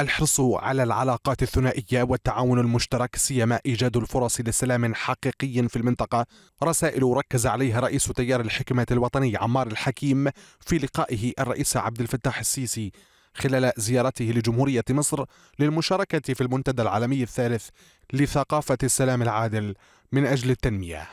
الحرص على العلاقات الثنائية والتعاون المشترك سيما إيجاد الفرص لسلام حقيقي في المنطقة رسائل ركز عليها رئيس تيار الحكمة الوطني عمار الحكيم في لقائه الرئيس عبد الفتاح السيسي خلال زيارته لجمهورية مصر للمشاركة في المنتدى العالمي الثالث لثقافة السلام العادل من أجل التنمية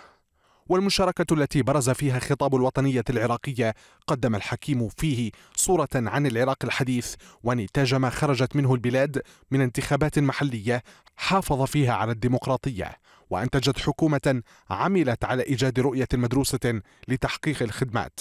والمشاركة التي برز فيها خطاب الوطنية العراقية قدم الحكيم فيه صورة عن العراق الحديث ونتاج ما خرجت منه البلاد من انتخابات محلية حافظ فيها على الديمقراطية وأنتجت حكومة عملت على إيجاد رؤية مدروسة لتحقيق الخدمات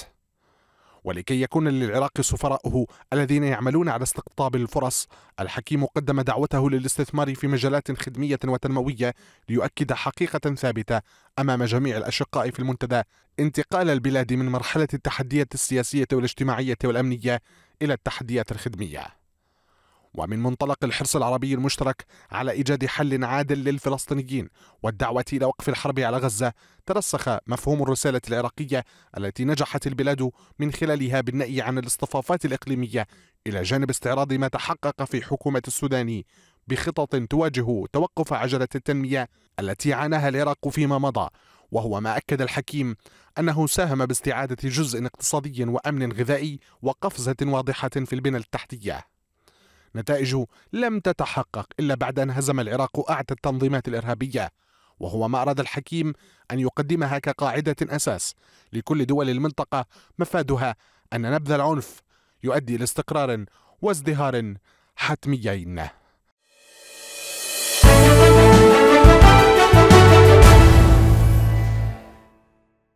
ولكي يكون للعراق سفراؤه الذين يعملون على استقطاب الفرص الحكيم قدم دعوته للاستثمار في مجالات خدمية وتنموية ليؤكد حقيقة ثابتة أمام جميع الأشقاء في المنتدى انتقال البلاد من مرحلة التحديات السياسية والاجتماعية والأمنية إلى التحديات الخدمية ومن منطلق الحرص العربي المشترك على إيجاد حل عادل للفلسطينيين والدعوة إلى وقف الحرب على غزة ترسخ مفهوم الرسالة العراقية التي نجحت البلاد من خلالها بالنأي عن الاصطفافات الإقليمية إلى جانب استعراض ما تحقق في حكومة السوداني بخطط تواجه توقف عجلة التنمية التي عاناها العراق فيما مضى وهو ما أكد الحكيم أنه ساهم باستعادة جزء اقتصادي وأمن غذائي وقفزة واضحة في البنى التحتية نتائجه لم تتحقق إلا بعد أن هزم العراق أعتى التنظيمات الإرهابية وهو ما أراد الحكيم أن يقدمها كقاعدة أساس لكل دول المنطقة مفادها أن نبذ العنف يؤدي لاستقرار وازدهار حتميين